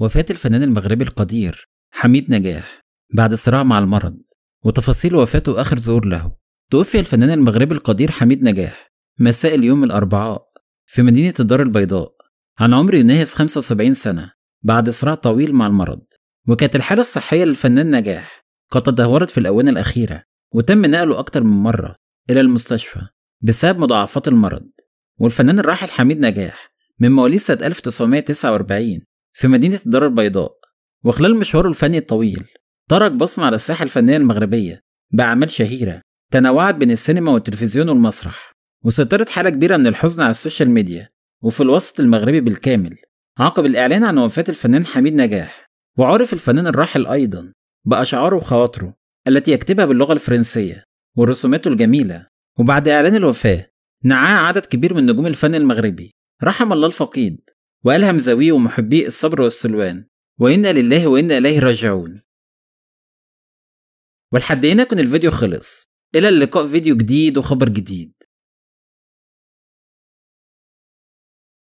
وفاة الفنان المغربي القدير حميد نجاح بعد صراع مع المرض وتفاصيل وفاته آخر ظهور له توفي الفنان المغربي القدير حميد نجاح مساء اليوم الأربعاء في مدينة الدار البيضاء عن عمر يناهز 75 سنة بعد صراع طويل مع المرض وكانت الحالة الصحية للفنان نجاح قد تدهورت في الآونة الأخيرة وتم نقله أكتر من مرة إلى المستشفى بسبب مضاعفات المرض والفنان الراحل حميد نجاح من مواليد سنة 1949 في مدينة الدار البيضاء وخلال مشواره الفني الطويل ترك بصمة على الساحة الفنية المغربية بأعمال شهيرة تنوعت بين السينما والتلفزيون والمسرح وسيطرت حالة كبيرة من الحزن على السوشيال ميديا وفي الوسط المغربي بالكامل عقب الإعلان عن وفاة الفنان حميد نجاح وعرف الفنان الراحل أيضا بأشعاره وخواطره التي يكتبها باللغة الفرنسية ورسوماته الجميلة وبعد إعلان الوفاة نعاه عدد كبير من نجوم الفن المغربي رحم الله الفقيد وألهم ذويه ومحبيه الصبر والسلوان وإنا لله وإنا إليه راجعون ولحد هنا كان الفيديو خلص إلى اللقاء فيديو جديد وخبر جديد